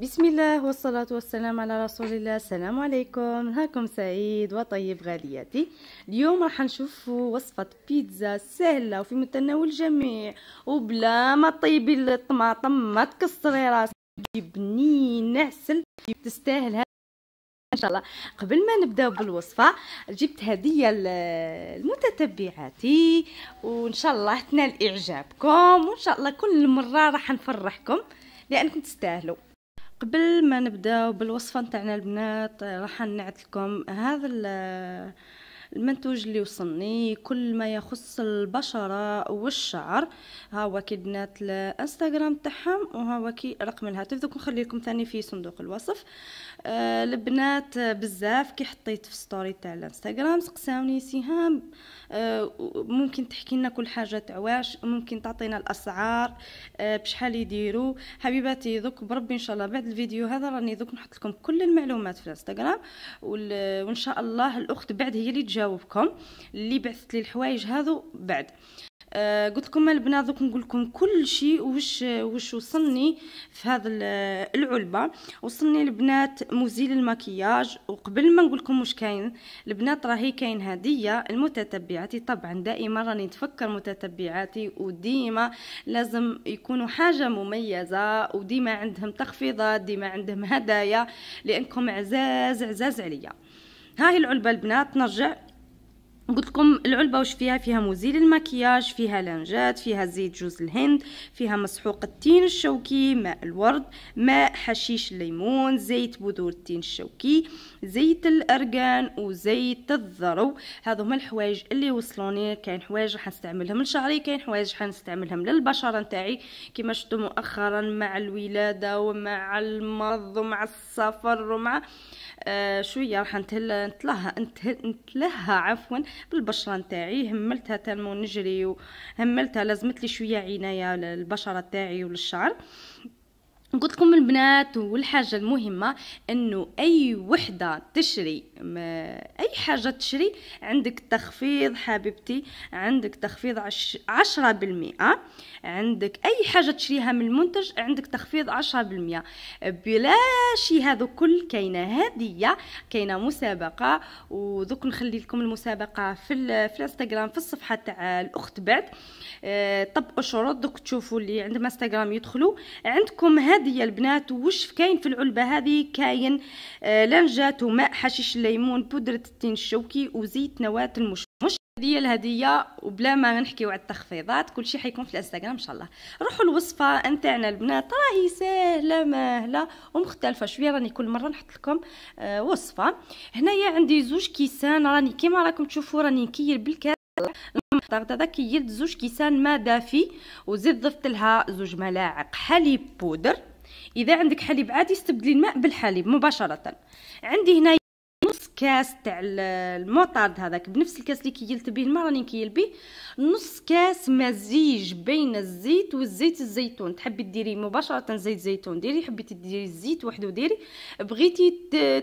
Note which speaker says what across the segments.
Speaker 1: بسم الله والصلاة والسلام على رسول الله السلام عليكم هاكم سعيد وطيب غالياتي اليوم راح نشوف وصفة بيتزا سهلة وفي متناول الجميع وبلا ما طيبي الطماطم ما تكسري راسك بنين عسل تستاهل ان شاء الله قبل ما نبداو بالوصفه جبت هديه لمتتبعاتي وان شاء الله تنال اعجابكم وان شاء الله كل مره راح نفرحكم لانكم تستاهلوا قبل ما نبداو بالوصفه نتاعنا البنات راح نعت لكم هذا المنتوج اللي وصلني كل ما يخص البشره والشعر ها هو كي البنات الانستغرام تاعهم وها هو كي رقم الهاتف دوك نخلي لكم ثاني في صندوق الوصف البنات آه، بزاف كي حطيت في ستوري تاع الانستغرام سقساوني سهام آه، ممكن تحكي لنا كل حاجه تاع واش ممكن تعطينا الاسعار آه، بشحال يديروا حبيباتي دوك بربي ان شاء الله بعد الفيديو هذا راني دوك نحط لكم كل المعلومات في الانستغرام وان شاء الله الاخت بعد هي اللي تجاوبكم اللي بعثت لي الحوايج هذو بعد آه آه قلت لكم البنات دوك نقول لكم كل شيء وش وش وصلني في هذا العلبه وصلني البنات مزيل المكياج وقبل ما نقول لكم واش كاين البنات راهي كاين هديه المتتبعاتي طبعا دائما راني نتفكر متتبعاتي وديما لازم يكونوا حاجه مميزه وديما عندهم تخفيضات ديما عندهم هدايا لانكم عزاز عزاز عليا ها هي العلبه البنات نرجع قلت لكم العلبه واش فيها فيها مزيل المكياج فيها لانجات فيها زيت جوز الهند فيها مسحوق التين الشوكي ماء الورد ماء حشيش الليمون زيت بذور التين الشوكي زيت الارغان وزيت الذرو هذو هما الحوايج اللي وصلوني كاين حوايج راح نستعملهم لشعري كاين حوايج راح نستعملهم للبشره نتاعي كما شفتوا مؤخرا مع الولاده ومع المرض ومع السفر ومع آه شويه راح نتلهى نتلهى عفوا بالبشره نتاعي هملتها تنمو نجري وهملتها لازمت لي شويه عنايه للبشره نتاعي وللشعر قلت لكم البنات والحاجه المهمه انه اي وحده تشري اي حاجه تشري عندك تخفيض حبيبتي عندك تخفيض عشرة بالمئة عندك اي حاجه تشريها من المنتج عندك تخفيض عشرة بالمئة بلا شي هذا كل كاينه هديه كاينه مسابقه ودوك نخلي لكم المسابقه في في الانستغرام في الصفحه تاع الاخت بعد آه، طبقوا شروط دوك تشوفوا اللي عندهم انستغرام يدخلوا عندكم هذا هذه يا البنات وش كاين في العلبه هذه كاين آه، لنجات وماء حشيش الليمون بودره التين الشوكي وزيت نواه مش هذه الهديه وبلا ما نحكيو على التخفيضات كل شيء حيكون في الانستغرام ان شاء الله روحوا الوصفه نتاعنا البنات راهي سهله ماهله ومختلفه شويه راني كل مره نحط لكم آه وصفه هنايا عندي زوج كيسان راني كيما راكم تشوفوا راني نكير بالكاس الطرد هذا كيد زوج كيسان ما دافي وزيد ضفت لها زوج ملاعق حليب بودر اذا عندك حليب عادي استبدلي الماء بالحليب مباشره عندي هنا كاس تاع المعطرد هذاك بنفس الكاس اللي كيلت به الماء راني نكيل به نص كاس مزيج بين الزيت والزيت الزيتون تحبي ديري مباشره زيت زيتون ديري حبيتي ديري الزيت وحده ديري بغيتي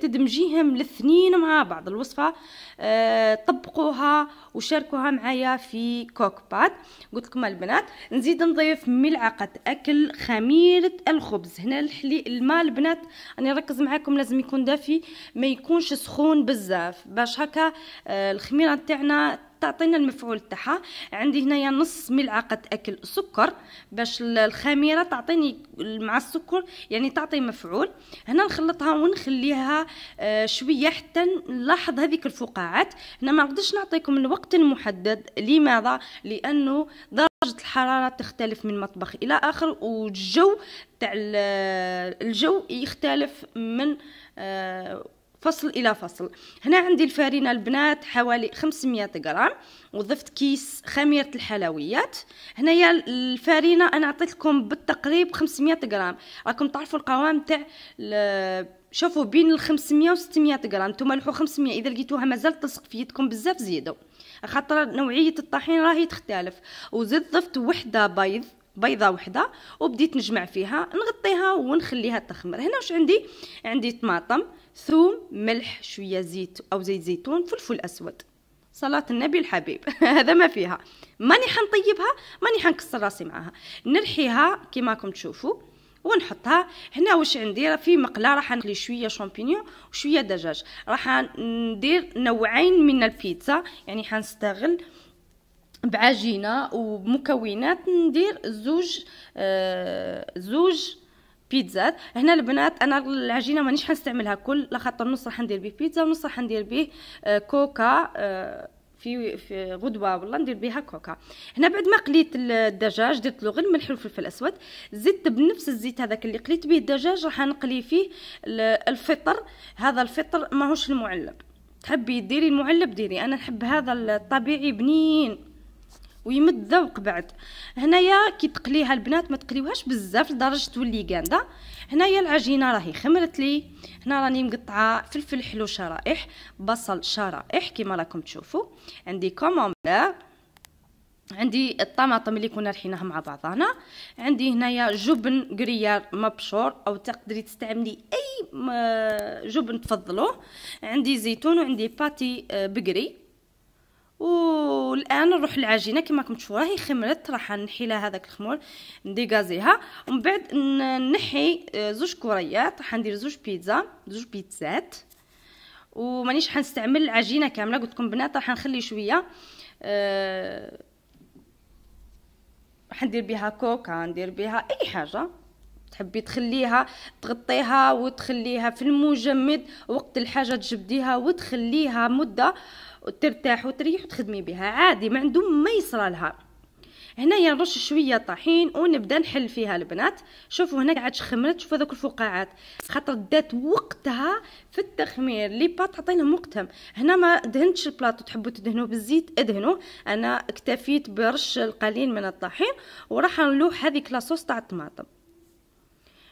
Speaker 1: تدمجيهم الاثنين مع بعض الوصفه أه طبقوها وشاركوها معايا في كوك باد قلت لكم البنات نزيد نضيف ملعقه اكل خميره الخبز هنا الحلي الماء البنات راني نركز معاكم لازم يكون دافي ما يكونش سخون بزاف باش هكا آه، الخميره تاعنا تعطينا المفعول تاعها عندي هنايا نص ملعقه اكل سكر باش الخميره تعطيني مع السكر يعني تعطي مفعول هنا نخلطها ونخليها آه، شويه حتى نلاحظ هذيك الفقاعات هنا ما نقدرش نعطيكم الوقت المحدد لماذا لانه درجه الحراره تختلف من مطبخ الى اخر والجو تاع الجو يختلف من آه، فصل الى فصل هنا عندي الفارينه البنات حوالي 500 غرام وضفت كيس خميره الحلويات هنايا الفارينه انا عطيتكم بالتقريب 500 غرام راكم تعرفوا القوام تاع شوفوا بين ال 500 و 600 غرام نتوما لحو 500 اذا لقيتوها مازال تلصق في يدكم بزاف زيدوا خاطر نوعيه الطحين راهي تختلف وزدت ضفت وحده بيض بيضه وحده وبديت نجمع فيها نغطيها ونخليها تخمر هنا واش عندي عندي طماطم ثوم ملح شويه زيت او زيت زيتون فلفل اسود صلاة النبي الحبيب هذا ما فيها ماني حنطيبها ماني حنكسر راسي معاها نرحيها كيما راكم تشوفوا ونحطها هنا واش عندي في مقله راح نخلي شويه شامبينيون وشويه دجاج راح ندير نوعين من البيتزا يعني حنستغل بعجينه ومكونات ندير زوج آه زوج بيتزات هنا البنات انا العجينه مانيش حنستعملها كل لخاطر نص راح ندير به بيتزا ونص راح ندير به آه كوكا آه في في غدوه والله ندير بها كوكا هنا بعد ما قليت الدجاج درت له غير الملح والفلفل الاسود زدت بنفس الزيت هذاك اللي قليت به الدجاج راح نقلي فيه الفطر هذا الفطر ماهوش المعلب تحبي ديري المعلب ديري انا نحب هذا الطبيعي بنين ويمد ذوق بعد هنايا كي تقليها البنات ما تقليوهاش بزاف لدرجه تولي قانده هنايا العجينه راهي خمرت لي هنا راني مقطعه فلفل حلو شرائح بصل شرائح كما راكم تشوفوا عندي كومومبير عندي الطماطم اللي كنا رحيناها مع بعضنا عندي هنايا جبن كريار مبشور او تقدري تستعملي اي جبن تفضلوه عندي زيتون وعندي باتي آه، بقري والان نروح العجينه كما راكم تشوفوا راهي خمرت راح نحي لها هذاك الخمور نديغازيها ومن بعد نحي آه، زوج كريات راح ندير زوج بيتزا زوج بيتزات ومانيش حنستعمل العجينه كامله قلت لكم بنات راح نخلي شويه أه راح ندير بها كوكا ندير بها اي حاجه تحبي تخليها تغطيها وتخليها في المجمد وقت الحاجه تجبديها وتخليها مده وترتاح وتريح وتخدمي بها عادي ما عندهم ما يصرالها هنايا نرش شويه طحين ونبدا نحل فيها البنات شوفوا هنا قاعد خمرت شوفوا ذوك الفقاعات خاطر دات وقتها في التخمير لي تعطي لهم وقتهم هنا ما دهنتش البلاطو تحبوا تدهنوه بالزيت ادهنوا انا اكتفيت برش القليل من الطحين وراح نلوح هذيك لاصوص تاع الطماطم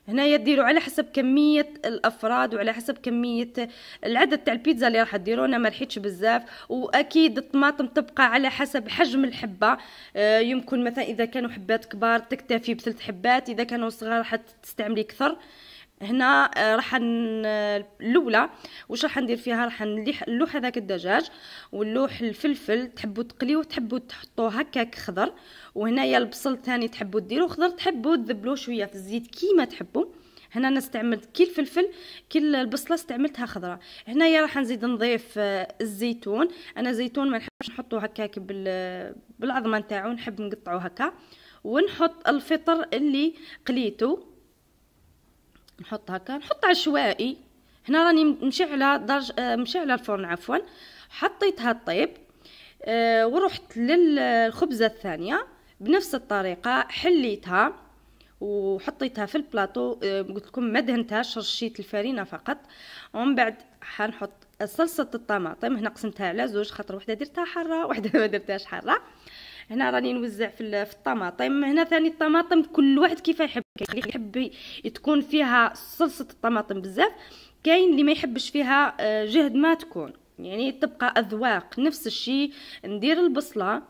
Speaker 1: هنايا يديروا على حسب كميه الافراد وعلى حسب كميه العدد تاع البيتزا اللي راح ديروا انا ما رحيتش بزاف واكيد الطماطم تبقى على حسب حجم الحبه آه، يمكن مثلا اذا كانوا حبات كبار تكتفي بثلث حبات اذا كانوا صغار راح تستعملي كثر هنا آه، راح الاولى واش راح ندير فيها راح نلوح اللوح هذاك الدجاج ونلوح الفلفل تحبوا تقليوه تحبوا تحطوه هكاك خضر وهنايا البصل ثاني تحبوا ديروه خضر تحبوا تذبلوه شويه في الزيت كيما تحبوا هنا انا استعملت كي الفلفل كي البصله استعملتها خضراء هنايا راح نزيد نضيف آه، الزيتون انا زيتون ما نحبش نحطه هكاك بالعظمه نتاعو نحب نقطعه هكا ونحط الفطر اللي قليته نحط هكا نحط عشوائي هنا راني مشعله درج آه، مشعله الفرن عفوا حطيتها طيب ورحت للخبزه الثانيه بنفس الطريقه حليتها وحطيتها في البلاطو آه، قلت لكم ما دهنتهاش رشيت الفرينه فقط ومن بعد حنحط صلصه الطماطم هنا قسمتها على زوج خاطر وحده درتها حاره وحده ما درتهاش حاره هنا راني نوزع في الطماطم هنا ثاني الطماطم كل واحد كيف يحب كاين يحب تكون فيها صلصه الطماطم بزاف كاين اللي ما يحبش فيها آه، جهد ما تكون يعني تبقى اذواق نفس الشيء ندير البصله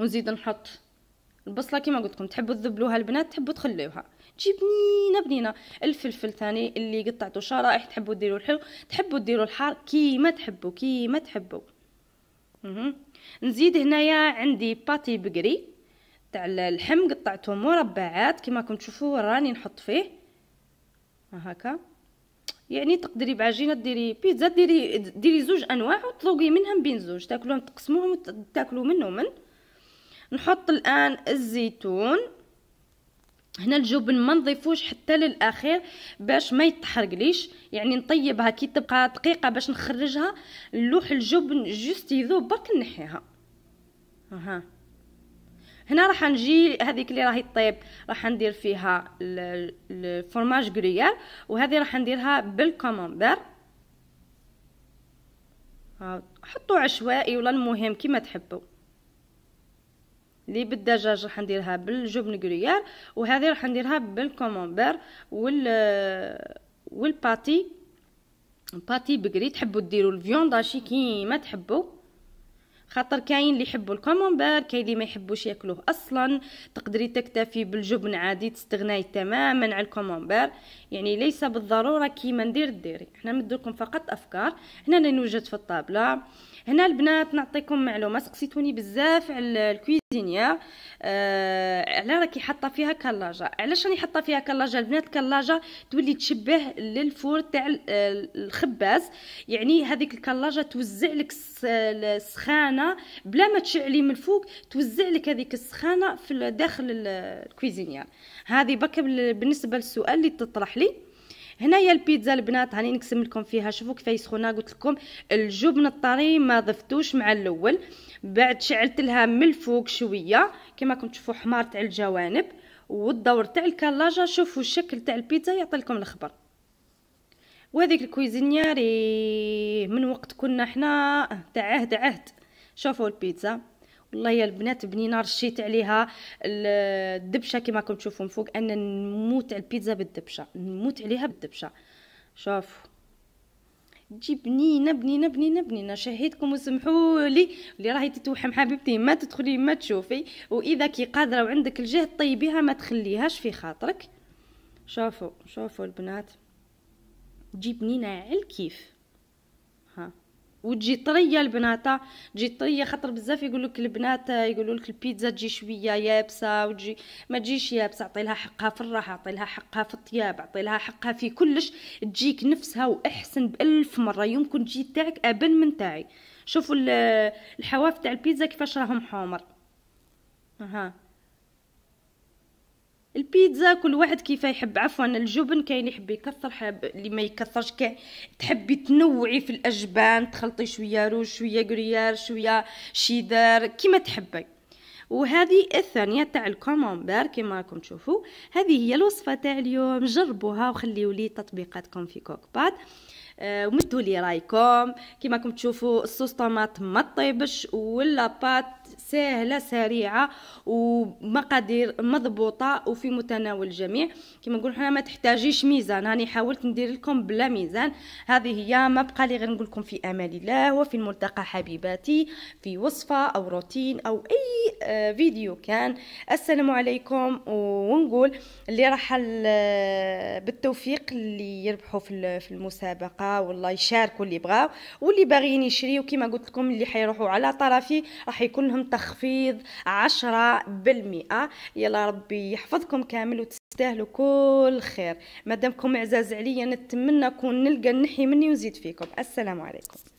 Speaker 1: ونزيد نحط البصله كما قلت لكم تحبوا تذبلوها البنات تحبوا تخليوها تجي بنينه بنينه الفلفل ثاني اللي قطعته شرائح تحبوا ديروا الحلو تحبوا ديروا الحار كيما تحبوا كيما تحبوا نزيد هنايا عندي باتي بقري تاع اللحم قطعته مربعات كما راكم تشوفوا راني نحط فيه هكا يعني تقدري بعجينه ديري بيتزا ديري ديري زوج انواع وتذوقي منهم بين زوج تاكلوهم تقسموهم وتاكلو منه من نحط الان الزيتون هنا الجبن ما نضيفوش حتى للاخير باش ما يتحرقليش يعني نطيبها كي تبقى دقيقه باش نخرجها نلوح الجبن جوست يذوب برك نحيها ها هنا راح نجي هذيك اللي راهي طيب راح ندير فيها الفرماج غريير وهذه راح نديرها بالكوموندر حطوا عشوائي أيوة، ولا المهم كيما تحبوا اللي بالدجاج راح نديرها بالجبن كريير وهذه راح نديرها بالكومونبير وال والباتي باتي بقري تحبوا ديروا الفيونداشي كيما تحبوا خاطر كاين اللي يحبوا الكومونبير كاين اللي ما يحبوش ياكلوه اصلا تقدري تكتفي بالجبن عادي تستغناي تماما على الكومونبير يعني ليس بالضروره كيما ندير ديري حنا نديركم فقط افكار هنا نوجد في الطابله هنا البنات نعطيكم معلومه سقسيتوني بزاف على الكويز الدنيا آه على راكي حاطه فيها كلاجه علاش راني حاطه فيها كلاجه البنات كلاجه تولي تشبه للفور تاع الخباز يعني هذيك الكلاجه توزع لك السخانه بلا ما تشعلي من الفوق توزع لك هذيك السخانه في داخل الكويزينيا هذه بك بالنسبه للسؤال اللي تطرح لي هنايا البيتزا البنات هاني نقسم لكم فيها شوفوا كيفاش سخونه قلت لكم الجبن الطري ما ضفتوش مع الاول بعد شعلت لها من الفوق شويه كما راكم تشوفوا حمار تاع الجوانب والدور تاع الكلاجه شوفوا الشكل تاع البيتزا يعطي لكم الخبر وهذيك الكويزينياري من وقت كنا حنا تاع عهد عهد شوفوا البيتزا والله يا البنات بنينه رشيت عليها الدبشه كما راكم تشوفوا من فوق انا نموت على البيتزا بالدبشه نموت عليها بالدبشه شوفوا تجي بنينه بنينه بنينه بنينه شهيتكم وسمحوا لي اللي راهي تتوحم حبيبتي ما تدخلي ما تشوفي واذا كي قادره وعندك الجهد طيبيها ما تخليهاش في خاطرك شوفوا شوفوا البنات تجي بنينه على الكيف وتجي طريه البناطه تجي طريه خاطر بزاف يقول لك البنات يقولوا لك البيتزا تجي شويه يابسه وتجي ما تجيش يابسه اعطي لها حقها في الراحه اعطي لها حقها في الطياب اعطي لها حقها في كلش تجيك نفسها واحسن بالف مره يمكن تجي تاعك ابن من تاعي شوفوا الحواف تاع البيتزا كيفاش راهم حمر اها البيتزا كل واحد كيف يحب عفوا الجبن كاين يحب يكثر حاب اللي ما يكثرش كاين تحبي تنوعي في الاجبان تخلطي شويه روج شويه غريار شويه شيدر كيما تحبي وهذه الثانيه تاع الكومونبير كيما راكم تشوفوا هذه هي الوصفه تاع اليوم جربوها وخليولي لي تطبيقاتكم في كوكباد آه، ومدوا لي رايكم كما راكم تشوفوا الصوص طماط ما طيبش ولا بات سهله سريعه ومقادير مضبوطه وفي متناول الجميع كما نقول حنا ما تحتاجيش ميزان هاني حاولت ندير لكم بلا ميزان هذه هي ما بقى لي غير نقول لكم في امان الله وفي الملتقى حبيباتي في وصفه او روتين او اي آه، فيديو كان السلام عليكم ونقول اللي راح آه، بالتوفيق اللي يربحوا في المسابقه والله يشاركوا اللي بغاو واللي باغيين يشريو كيما قلت لكم اللي حيروحوا على طرفي راح يكون لهم تخفيض 10% يلا ربي يحفظكم كامل وتستاهلوا كل خير مادامكم عزاز عليا نتمنى كون نلقى نحي مني ونزيد فيكم السلام عليكم